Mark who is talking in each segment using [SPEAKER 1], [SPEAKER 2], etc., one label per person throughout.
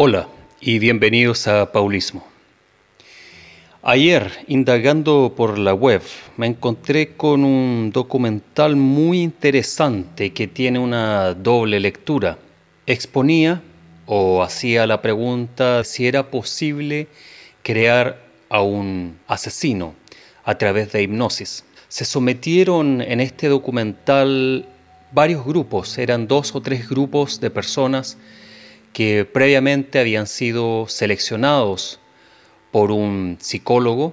[SPEAKER 1] Hola y bienvenidos a Paulismo. Ayer, indagando por la web, me encontré con un documental muy interesante que tiene una doble lectura. Exponía o hacía la pregunta si era posible crear a un asesino a través de hipnosis. Se sometieron en este documental varios grupos, eran dos o tres grupos de personas que previamente habían sido seleccionados por un psicólogo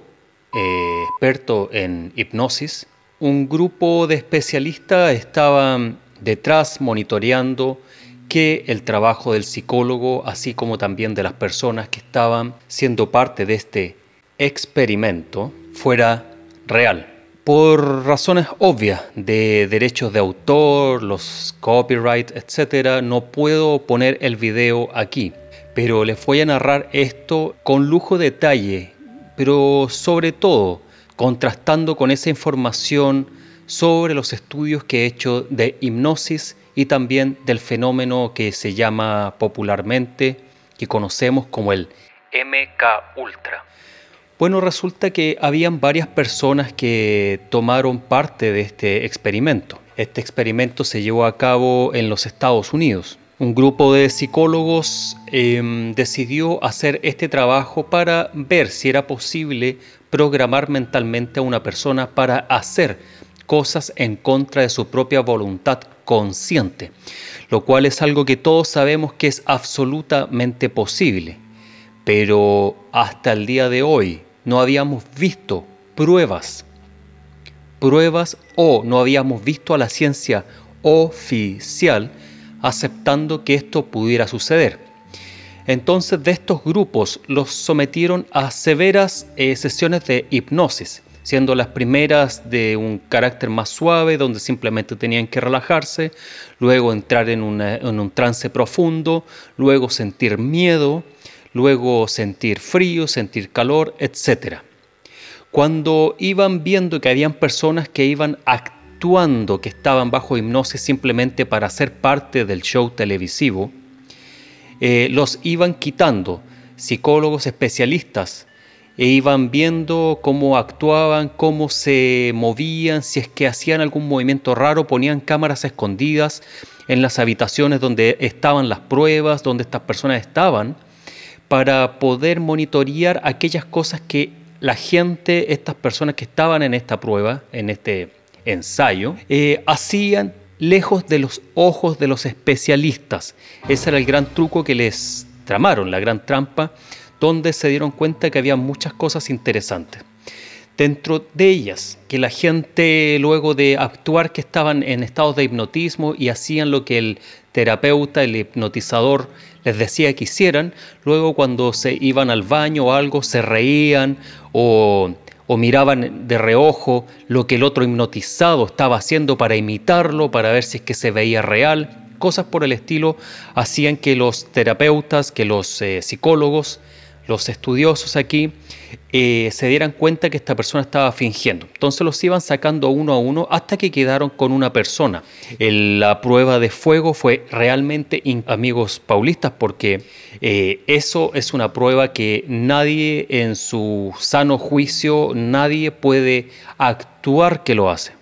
[SPEAKER 1] eh, experto en hipnosis. Un grupo de especialistas estaban detrás monitoreando que el trabajo del psicólogo, así como también de las personas que estaban siendo parte de este experimento, fuera real por razones obvias de derechos de autor, los copyrights, etc., no puedo poner el video aquí. Pero les voy a narrar esto con lujo detalle, pero sobre todo contrastando con esa información sobre los estudios que he hecho de hipnosis y también del fenómeno que se llama popularmente, que conocemos como el MK Ultra. Bueno, resulta que habían varias personas que tomaron parte de este experimento. Este experimento se llevó a cabo en los Estados Unidos. Un grupo de psicólogos em, decidió hacer este trabajo para ver si era posible programar mentalmente a una persona para hacer cosas en contra de su propia voluntad consciente, lo cual es algo que todos sabemos que es absolutamente posible. Pero hasta el día de hoy, no habíamos visto pruebas, pruebas o no habíamos visto a la ciencia oficial aceptando que esto pudiera suceder. Entonces de estos grupos los sometieron a severas eh, sesiones de hipnosis, siendo las primeras de un carácter más suave, donde simplemente tenían que relajarse, luego entrar en un trance profundo, luego sentir miedo, luego sentir frío, sentir calor, etc. Cuando iban viendo que habían personas que iban actuando, que estaban bajo hipnosis simplemente para ser parte del show televisivo, eh, los iban quitando, psicólogos especialistas, e iban viendo cómo actuaban, cómo se movían, si es que hacían algún movimiento raro, ponían cámaras escondidas en las habitaciones donde estaban las pruebas, donde estas personas estaban, para poder monitorear aquellas cosas que la gente, estas personas que estaban en esta prueba, en este ensayo, eh, hacían lejos de los ojos de los especialistas. Ese era el gran truco que les tramaron, la gran trampa, donde se dieron cuenta que había muchas cosas interesantes. Dentro de ellas, que la gente luego de actuar que estaban en estados de hipnotismo y hacían lo que el terapeuta, el hipnotizador les decía que hicieran, luego cuando se iban al baño o algo, se reían o, miraban de reojo lo que el otro hipnotizado estaba haciendo para imitarlo, para ver si es que se veía real. Cosas por el estilo hacían que los terapeutas, que los eh, psicólogos, los estudiosos aquí eh, se dieran cuenta que esta persona estaba fingiendo. Entonces los iban sacando uno a uno hasta que quedaron con una persona. la prueba de fuego fue realmente, amigos paulistas, porque eh, eso es una prueba que nadie en su sano juicio, nadie puede actuar que lo hace.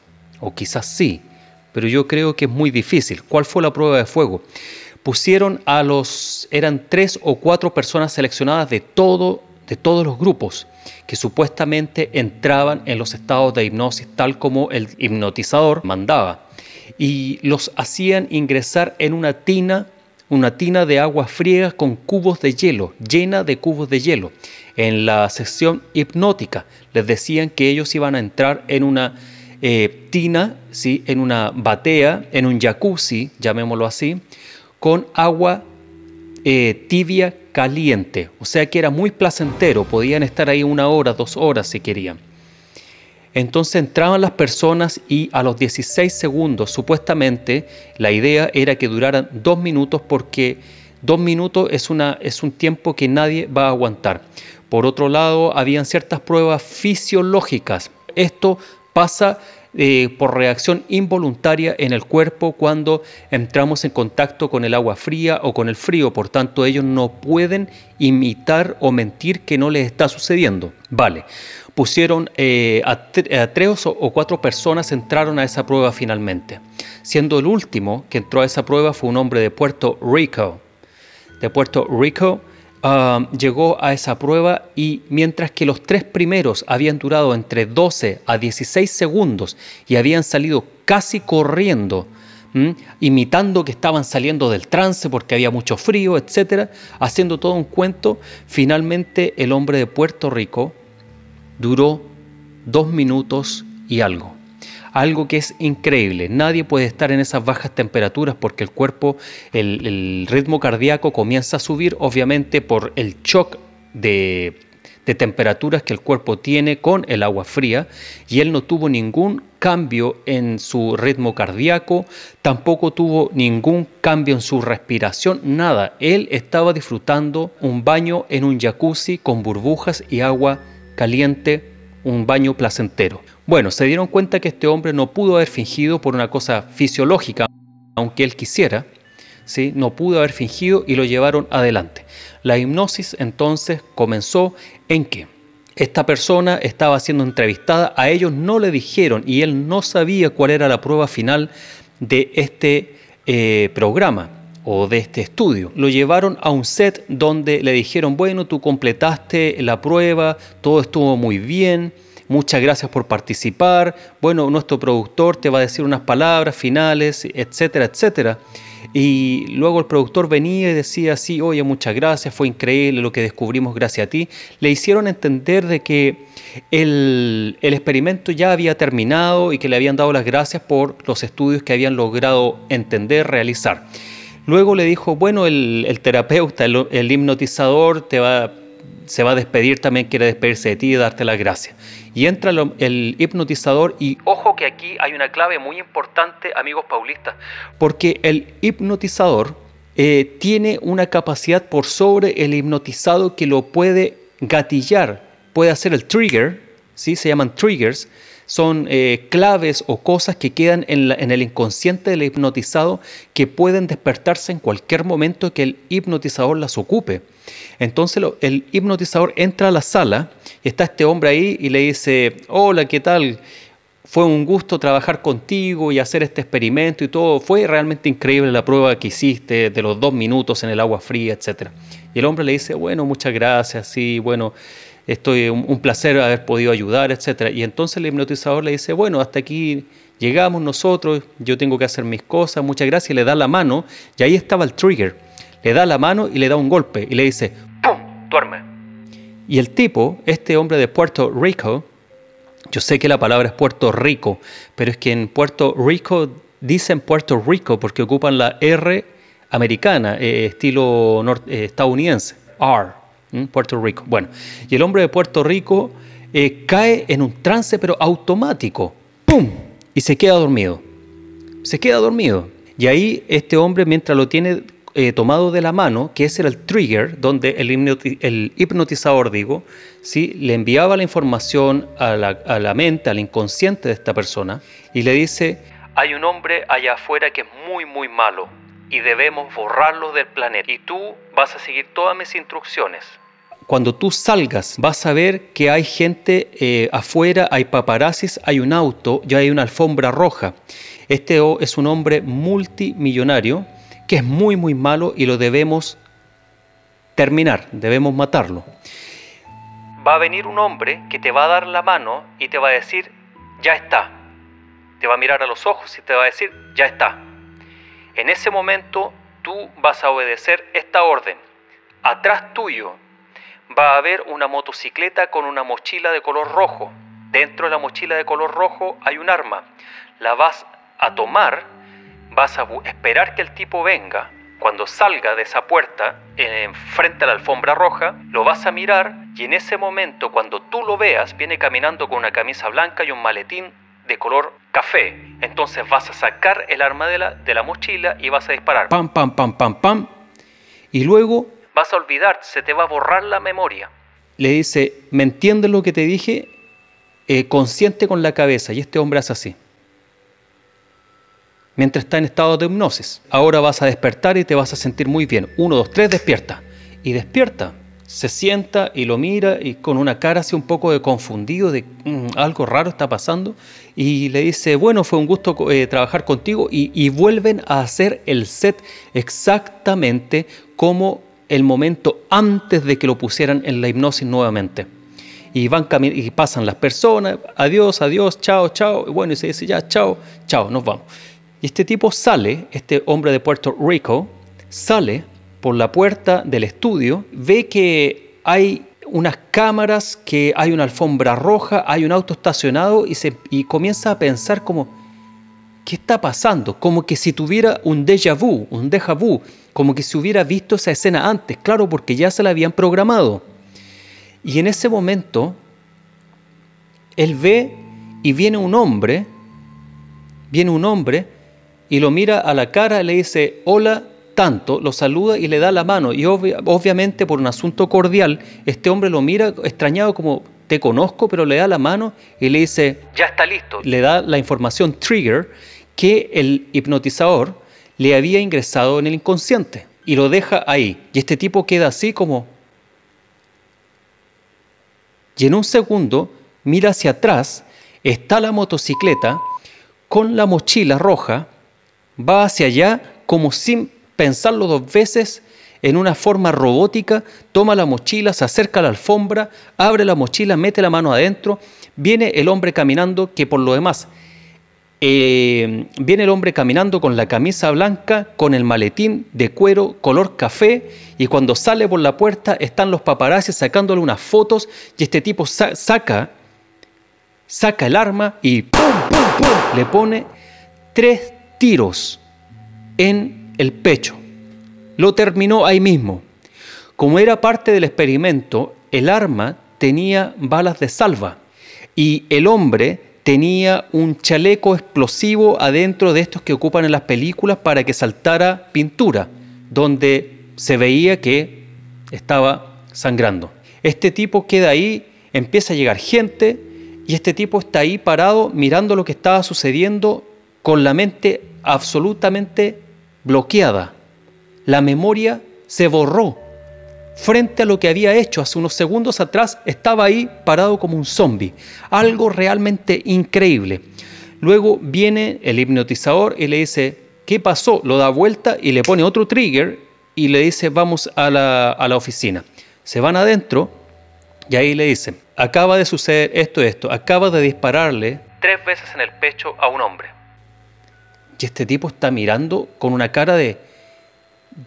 [SPEAKER 1] O quizás sí, pero yo creo que es muy difícil. ¿Cuál fue la prueba de fuego? pusieron a los, eran tres o cuatro personas seleccionadas de, todo, de todos los grupos que supuestamente entraban en los estados de hipnosis tal como el hipnotizador mandaba y los hacían ingresar en una tina una tina de agua fría con cubos de hielo, llena de cubos de hielo. En la sesión hipnótica les decían que ellos iban a entrar en una eh, tina, ¿sí? en una batea, en un jacuzzi, llamémoslo así, con agua eh, tibia caliente. O sea que era muy placentero, podían estar ahí una hora, dos horas si querían. Entonces entraban las personas y a los 16 segundos, supuestamente, la idea era que duraran dos minutos porque dos minutos es, una, es un tiempo que nadie va a aguantar. Por otro lado, habían ciertas pruebas fisiológicas. Esto pasa eh, por reacción involuntaria en el cuerpo cuando entramos en contacto con el agua fría o con el frío. Por tanto, ellos no pueden imitar o mentir que no les está sucediendo. Vale, pusieron eh, a, a, tres o, cuatro personas entraron a esa prueba finalmente. Siendo el último que entró a esa prueba fue un hombre de Puerto Rico. De Puerto Rico Ah, llegó a esa prueba y mientras que los tres primeros habían durado entre 12 a 16 segundos y habían salido casi corriendo, imitando que estaban saliendo del trance porque había mucho frío, etc., haciendo todo un cuento, finalmente el hombre de Puerto Rico duró dos minutos y algo algo que es increíble. Nadie puede estar en esas bajas temperaturas porque el cuerpo, el, ritmo cardíaco comienza a subir, obviamente por el shock de, de temperaturas que el cuerpo tiene con el agua fría y él no tuvo ningún cambio en su ritmo cardíaco, tampoco tuvo ningún cambio en su respiración, nada. Él estaba disfrutando un baño en un jacuzzi con burbujas y agua caliente un baño placentero. Bueno, se dieron cuenta que este hombre no pudo haber fingido por una cosa fisiológica, aunque él quisiera, ¿sí? no pudo haber fingido y lo llevaron adelante. La hipnosis entonces comenzó en que esta persona estaba siendo entrevistada, a ellos no le dijeron y él no sabía cuál era la prueba final de este eh, programa o de este estudio. Lo llevaron a un set donde le dijeron, bueno, tú completaste la prueba, todo estuvo muy bien, muchas gracias por participar, bueno, nuestro productor te va a decir unas palabras finales, etcétera, etcétera. Y luego el productor venía y decía así, oye, muchas gracias, fue increíble lo que descubrimos gracias a ti. Le hicieron entender de que el, el experimento ya había terminado y que le habían dado las gracias por los estudios que habían logrado entender, realizar. Luego le dijo, bueno, el, terapeuta, el, hipnotizador te va, se va a despedir también, quiere despedirse de ti y darte las gracias. Y entra el hipnotizador y ojo que aquí hay una clave muy importante, amigos paulistas, porque el hipnotizador eh, tiene una capacidad por sobre el hipnotizado que lo puede gatillar, puede hacer el trigger, ¿sí? se llaman triggers, son eh, claves o cosas que quedan en, el inconsciente del hipnotizado que pueden despertarse en cualquier momento que el hipnotizador las ocupe. Entonces el hipnotizador entra a la sala y está este hombre ahí y le dice, hola, ¿qué tal? Fue un gusto trabajar contigo y hacer este experimento y todo. Fue realmente increíble la prueba que hiciste de los dos minutos en el agua fría, etc. Y el hombre le dice, bueno, muchas gracias, sí, bueno estoy un, placer haber podido ayudar, etc. Y entonces el hipnotizador le dice, bueno, hasta aquí llegamos nosotros, yo tengo que hacer mis cosas, muchas gracias, le da la mano, y ahí estaba el trigger, le da la mano y le da un golpe, y le dice, ¡pum! duerme. Y el tipo, este hombre de Puerto Rico, yo sé que la palabra es Puerto Rico, pero es que en Puerto Rico dicen Puerto Rico porque ocupan la R americana, eh, estilo eh, estadounidense, R. Puerto Rico. Bueno, y el hombre de Puerto Rico eh, cae en un trance, pero automático. ¡Pum! Y se queda dormido. Se queda dormido. Y ahí este hombre, mientras lo tiene eh, tomado de la mano, que ese era el trigger, donde el, hipnotizador, digo, ¿sí? le enviaba la información a la, a la mente, al inconsciente de esta persona, y le dice, hay un hombre allá afuera que es muy, muy malo, y debemos borrarlo del planeta, y tú vas a seguir todas mis instrucciones cuando tú salgas vas a ver que hay gente eh, afuera, hay paparazzis, hay un auto, ya hay una alfombra roja. Este o es un hombre multimillonario que es muy muy malo y lo debemos terminar, debemos matarlo. Va a venir un hombre que te va a dar la mano y te va a decir, ya está. Te va a mirar a los ojos y te va a decir, ya está. En ese momento tú vas a obedecer esta orden. Atrás tuyo va a haber una motocicleta con una mochila de color rojo. Dentro de la mochila de color rojo hay un arma. La vas a tomar, vas a esperar que el tipo venga. Cuando salga de esa puerta, en frente a la alfombra roja, lo vas a mirar y en ese momento, cuando tú lo veas, viene caminando con una camisa blanca y un maletín de color café. Entonces vas a sacar el arma de la, de la mochila y vas a disparar. Pam, pam, pam, pam, pam. Y luego Vas a olvidar, se te va a borrar la memoria. Le dice, ¿me entiendes lo que te dije? Eh, consciente con la cabeza. Y este hombre hace así. Mientras está en estado de hipnosis. Ahora vas a despertar y te vas a sentir muy bien. Uno, dos, tres, despierta. Y despierta. Se sienta y lo mira y con una cara así un poco de confundido, de mm, algo raro está pasando. Y le dice, bueno, fue un gusto eh, trabajar contigo. y vuelven a hacer el set exactamente como el momento antes de que lo pusieran en la hipnosis nuevamente. Y, van y pasan las personas, adiós, adiós, chao, chao. Y bueno, y se dice ya, chao, chao, nos vamos. Y este tipo sale, este hombre de Puerto Rico, sale por la puerta del estudio, ve que hay unas cámaras, que hay una alfombra roja, hay un auto estacionado y, se, y comienza a pensar como, ¿qué está pasando? Como que si tuviera un déjà vu, un déjà vu, como que si hubiera visto esa escena antes, claro, porque ya se la habían programado. Y en ese momento, él ve y viene un hombre, viene un hombre y lo mira a la cara le dice, hola, tanto, lo saluda y le da la mano. Y obviamente por un asunto cordial, este hombre lo mira extrañado como, te conozco, pero le da la mano y le dice, ya está listo. Le da la información trigger que el hipnotizador le había ingresado en el inconsciente y lo deja ahí. Y este tipo queda así como... Y en un segundo mira hacia atrás, está la motocicleta con la mochila roja, va hacia allá como sin pensarlo dos veces, en una forma robótica, toma la mochila, se acerca a la alfombra, abre la mochila, mete la mano adentro, viene el hombre caminando que por lo demás eh, viene el hombre caminando con la camisa blanca, con el maletín de cuero color café, y cuando sale por la puerta están los paparazzi sacándole unas fotos, y este tipo saca, saca el arma y le pone tres tiros en el pecho. Lo terminó ahí mismo. Como era parte del experimento, el arma tenía balas de salva y el hombre tenía un chaleco explosivo adentro de estos que ocupan en las películas para que saltara pintura, donde se veía que estaba sangrando. Este tipo queda ahí, empieza a llegar gente y este tipo está ahí parado mirando lo que estaba sucediendo con la mente absolutamente bloqueada. La memoria se borró frente a lo que había hecho hace unos segundos atrás, estaba ahí parado como un zombie. Algo realmente increíble. Luego viene el hipnotizador y le dice, ¿qué pasó? Lo da vuelta y le pone otro trigger y le dice, vamos a la, oficina. Se van adentro y ahí le dicen, acaba de suceder esto, esto, acaba de dispararle tres veces en el pecho a un hombre. Y este tipo está mirando con una cara de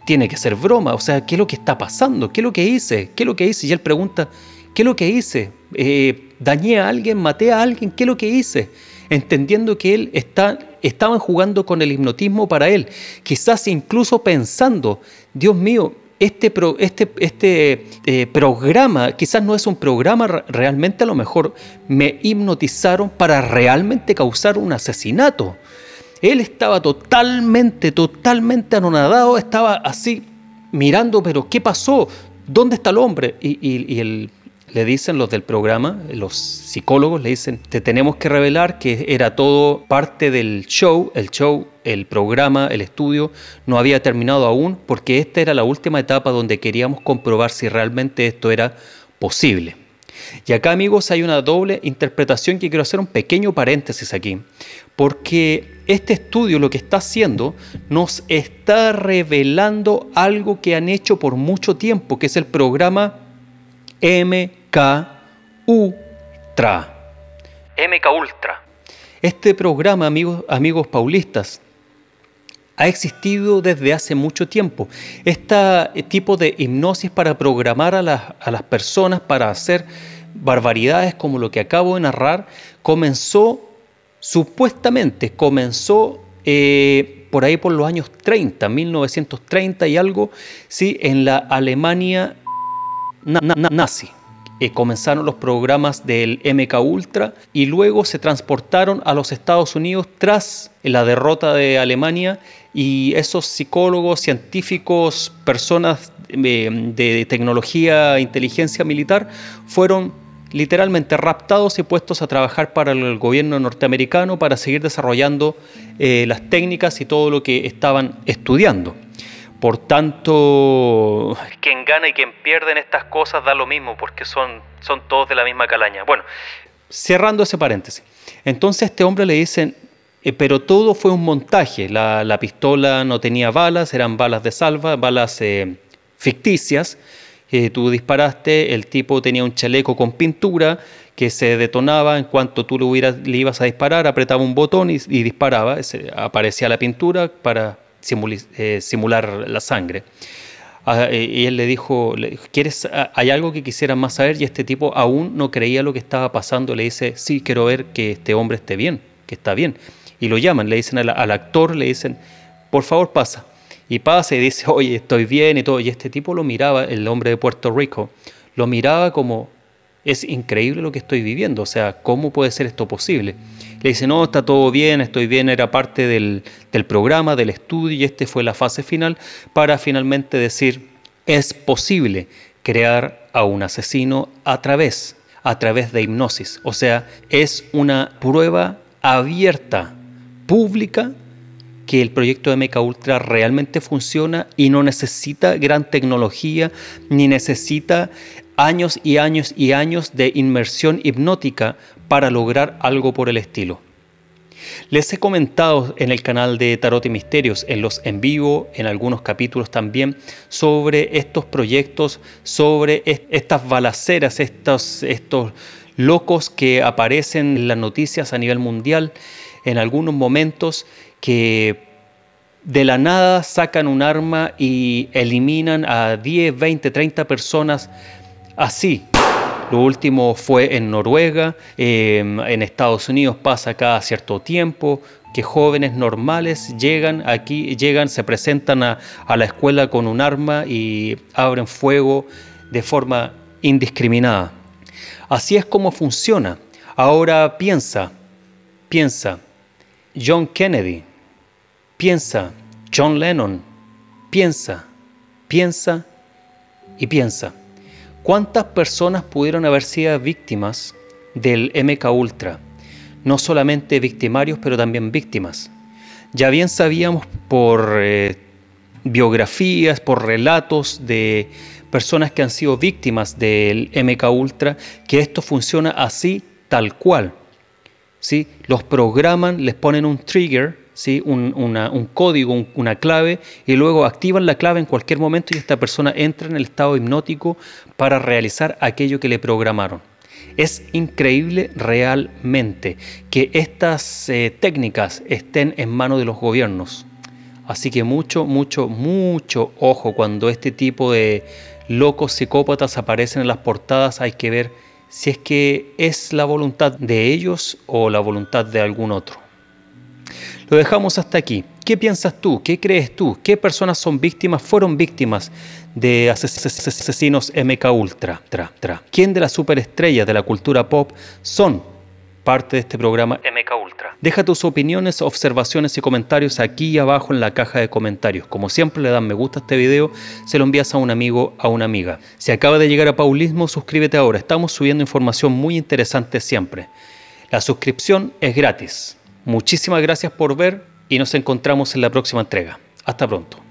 [SPEAKER 1] tiene que ser broma, o sea, ¿qué es lo que está pasando? ¿Qué es lo que hice? ¿Qué es lo que hice? Y él pregunta, ¿qué es lo que hice? Eh, ¿Dañé a alguien? ¿Maté a alguien? ¿Qué es lo que hice? Entendiendo que él está, estaban jugando con el hipnotismo para él, quizás incluso pensando, Dios mío, este, este, este eh, programa, quizás no es un programa realmente, a lo mejor me hipnotizaron para realmente causar un asesinato. Él estaba totalmente, totalmente anonadado, estaba así mirando, pero ¿qué pasó? ¿Dónde está el hombre? Y, le dicen los del programa, los psicólogos le dicen, te tenemos que revelar que era todo parte del show, el show, el programa, el estudio, no había terminado aún, porque esta era la última etapa donde queríamos comprobar si realmente esto era posible. Y acá, amigos, hay una doble interpretación que quiero hacer un pequeño paréntesis aquí, porque este estudio lo que está haciendo nos está revelando algo que han hecho por mucho tiempo, que es el programa MKUltra. MKUltra. Este programa, amigos, amigos paulistas, ha existido desde hace mucho tiempo. Este tipo de hipnosis para programar a las, personas para hacer barbaridades como lo que acabo de narrar, comenzó, supuestamente comenzó eh, por ahí por los años 30, 1930 y algo, ¿sí? en la Alemania nazi. Eh, comenzaron los programas del MK Ultra y luego se transportaron a los Estados Unidos tras la derrota de Alemania y esos psicólogos, científicos, personas eh, de, tecnología, inteligencia militar, fueron literalmente raptados y puestos a trabajar para el gobierno norteamericano para seguir desarrollando eh, las técnicas y todo lo que estaban estudiando. Por tanto, quien gana y quien pierde en estas cosas da lo mismo porque son, son todos de la misma calaña. Bueno, cerrando ese paréntesis. Entonces este hombre le dicen, eh, pero todo fue un montaje. La, pistola no tenía balas, eran balas de salva, balas eh, ficticias. Eh, tú disparaste, el tipo tenía un chaleco con pintura que se detonaba en cuanto tú le, ibas a disparar, apretaba un botón y, disparaba, aparecía la pintura para simular la sangre. Ah, y él le dijo, ¿quieres, ah, ¿hay algo que quisiera más saber? Y este tipo aún no creía lo que estaba pasando, le dice, sí, quiero ver que este hombre esté bien, que está bien y lo llaman, le dicen al, actor, le dicen, por favor pasa. Y pasa y dice, oye, estoy bien y todo. Y este tipo lo miraba, el hombre de Puerto Rico, lo miraba como, es increíble lo que estoy viviendo, o sea, ¿cómo puede ser esto posible? Le dice, no, está todo bien, estoy bien, era parte del, del programa, del estudio, y esta fue la fase final para finalmente decir, es posible crear a un asesino a través, a través de hipnosis. O sea, es una prueba abierta pública que el proyecto de Meca Ultra realmente funciona y no necesita gran tecnología ni necesita años y años y años de inmersión hipnótica para lograr algo por el estilo. Les he comentado en el canal de Tarot y Misterios, en los en vivo, en algunos capítulos también, sobre estos proyectos, sobre estas balaceras, estos, estos locos que aparecen en las noticias a nivel mundial en algunos momentos que de la nada sacan un arma y eliminan a 10, 20, 30 personas así. Lo último fue en Noruega, em, en Estados Unidos pasa cada cierto tiempo que jóvenes normales llegan aquí, llegan, se presentan a, a la escuela con un arma y abren fuego de forma indiscriminada. Así es como funciona. Ahora piensa, piensa, John Kennedy, piensa John Lennon, piensa, piensa y piensa. ¿Cuántas personas pudieron haber sido víctimas del MK Ultra? No solamente victimarios, pero también víctimas. Ya bien sabíamos por eh, biografías, por relatos de personas que han sido víctimas del MK Ultra, que esto funciona así tal cual los programan, les ponen un trigger, un, código, una clave, y luego activan la clave en cualquier momento y esta persona entra en el estado hipnótico para realizar aquello que le programaron. Es increíble realmente que estas eh, técnicas estén en manos de los gobiernos. Así que mucho, mucho, mucho ojo cuando este tipo de locos psicópatas aparecen en las portadas, hay que ver si es que es la voluntad de ellos o la voluntad de algún otro. Lo dejamos hasta aquí. ¿Qué piensas tú? ¿Qué crees tú? ¿Qué personas son víctimas, fueron víctimas de asesinos MK Ultra? ¿Quién de las superestrellas de la cultura pop son parte de este programa MK Ultra. Deja tus opiniones, observaciones y comentarios aquí abajo en la caja de comentarios. Como siempre, le dan me gusta a este video, se lo envías a un amigo, a una amiga. Si acaba de llegar a Paulismo, suscríbete ahora. Estamos subiendo información muy interesante siempre. La suscripción es gratis. Muchísimas gracias por ver y nos encontramos en la próxima entrega. Hasta pronto.